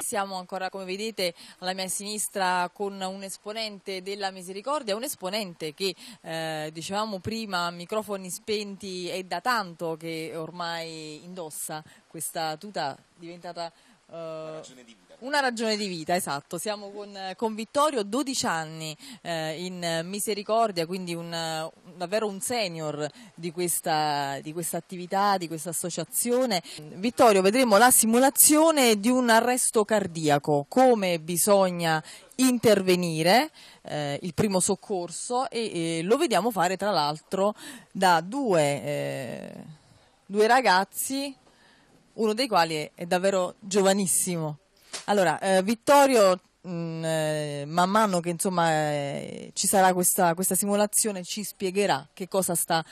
Siamo ancora, come vedete, alla mia sinistra con un esponente della Misericordia, un esponente che, eh, dicevamo prima, microfoni spenti, è da tanto che ormai indossa questa tuta diventata una eh, ragione di vita. Una ragione di vita, esatto. Siamo con, con Vittorio, 12 anni eh, in misericordia, quindi un, davvero un senior di questa, di questa attività, di questa associazione. Vittorio, vedremo la simulazione di un arresto cardiaco, come bisogna intervenire, eh, il primo soccorso e, e, lo vediamo fare tra l'altro da due, eh, due ragazzi uno dei quali è, è davvero giovanissimo. Allora, eh, Vittorio, mh, mm, eh, man mano che insomma eh, ci sarà questa, questa, simulazione, ci spiegherà che cosa sta,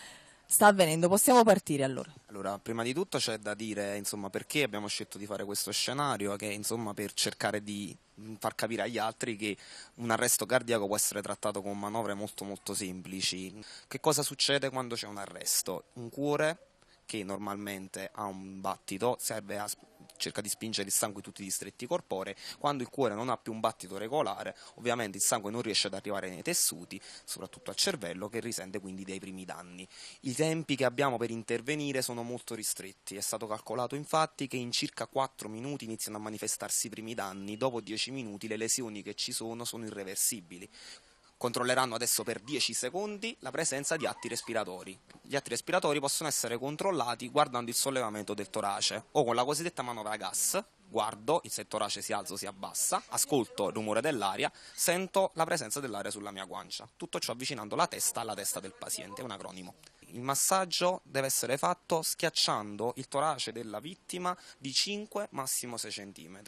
sta avvenendo. Possiamo partire allora. Allora, prima di tutto c'è da dire insomma, perché abbiamo scelto di fare questo scenario, che insomma per cercare di mm, far capire agli altri che un arresto cardiaco può essere trattato con manovre molto molto semplici. Che cosa succede quando c'è un arresto? Un cuore che normalmente ha un battito, serve a cerca di spingere il sangue in tutti i distretti corporei, quando il cuore non ha più un battito regolare, ovviamente il sangue non riesce ad arrivare nei tessuti, soprattutto al cervello, che risente quindi dei primi danni. I tempi che abbiamo per intervenire sono molto ristretti, è stato calcolato infatti che in circa 4 minuti iniziano a manifestarsi i primi danni, dopo 10 minuti le lesioni che ci sono sono irreversibili controlleranno adesso per 10 secondi la presenza di atti respiratori. Gli atti respiratori possono essere controllati guardando il sollevamento del torace o con la cosiddetta manovra gas. Guardo, il settorace si alza o si abbassa, ascolto il rumore dell'aria, sento la presenza dell'aria sulla mia guancia. Tutto ciò avvicinando la testa alla testa del paziente, è un acronimo il massaggio deve essere fatto schiacciando il torace della vittima di 5 massimo 6 cm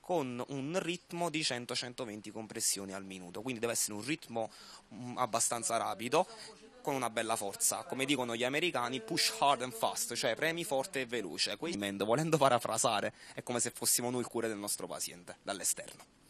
con un ritmo di 100-120 compressioni al minuto, quindi deve essere un ritmo mm, abbastanza rapido con una bella forza, come dicono gli americani push hard and fast, cioè premi forte e veloce, quindi volendo parafrasare è come se fossimo noi il cuore del nostro paziente dall'esterno.